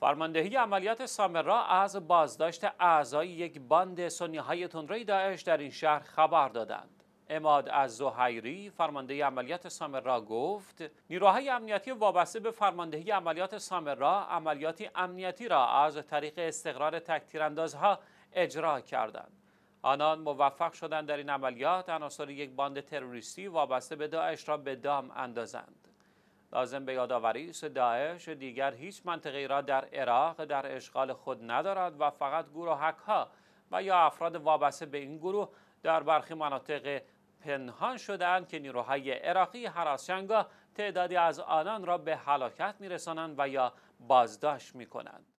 فرماندهی عملیات سامرا از بازداشت اعضای یک باند سنی های تندروی داعش در این شهر خبر دادند. اماد از زهیری فرمانده عملیات سامرا گفت نیروهای امنیتی وابسته به فرماندهی عملیات سامرا عملیاتی امنیتی را از طریق استقرار تکتیراندازها اجرا کردند. آنان موفق شدند در این عملیات عناصر یک باند تروریستی وابسته به داعش را به دام اندازند. لازم به یادآوری است داعش دیگر هیچ منطقه را در عراق در اشغال خود ندارد و فقط گروه ها و یا افراد وابسته به این گروه در برخی مناطق پنهان شدهاند که نیروهای عراقی هر تعدادی از آنان را به هلاکت میرسانند و یا بازداشت میکنند